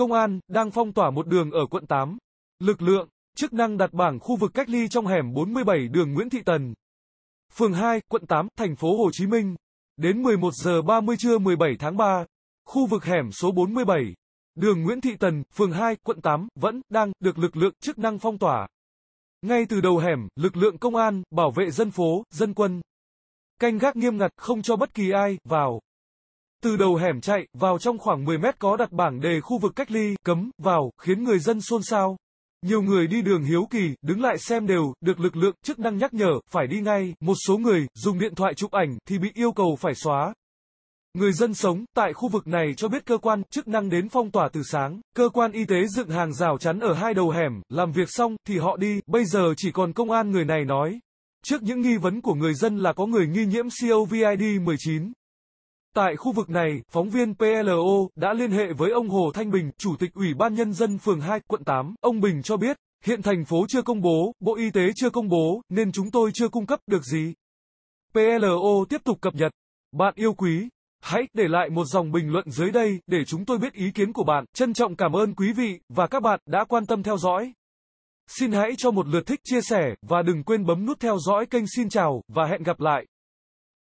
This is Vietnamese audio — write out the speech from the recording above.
công an đang phong tỏa một đường ở quận 8. Lực lượng, chức năng đặt bảng khu vực cách ly trong hẻm 47 đường Nguyễn Thị Tần. Phường 2, quận 8, thành phố Hồ Chí Minh. Đến 11 giờ 30 trưa 17 tháng 3, khu vực hẻm số 47, đường Nguyễn Thị Tần, phường 2, quận 8 vẫn đang được lực lượng chức năng phong tỏa. Ngay từ đầu hẻm, lực lượng công an, bảo vệ dân phố, dân quân canh gác nghiêm ngặt không cho bất kỳ ai vào từ đầu hẻm chạy vào trong khoảng 10 mét có đặt bảng đề khu vực cách ly, cấm, vào, khiến người dân xôn xao. Nhiều người đi đường hiếu kỳ, đứng lại xem đều, được lực lượng chức năng nhắc nhở, phải đi ngay, một số người, dùng điện thoại chụp ảnh, thì bị yêu cầu phải xóa. Người dân sống tại khu vực này cho biết cơ quan chức năng đến phong tỏa từ sáng, cơ quan y tế dựng hàng rào chắn ở hai đầu hẻm, làm việc xong thì họ đi, bây giờ chỉ còn công an người này nói. Trước những nghi vấn của người dân là có người nghi nhiễm COVID-19, Tại khu vực này, phóng viên PLO đã liên hệ với ông Hồ Thanh Bình, Chủ tịch Ủy ban Nhân dân phường 2, quận 8. Ông Bình cho biết, hiện thành phố chưa công bố, Bộ Y tế chưa công bố, nên chúng tôi chưa cung cấp được gì. PLO tiếp tục cập nhật. Bạn yêu quý, hãy để lại một dòng bình luận dưới đây để chúng tôi biết ý kiến của bạn. Trân trọng cảm ơn quý vị và các bạn đã quan tâm theo dõi. Xin hãy cho một lượt thích chia sẻ và đừng quên bấm nút theo dõi kênh xin chào và hẹn gặp lại.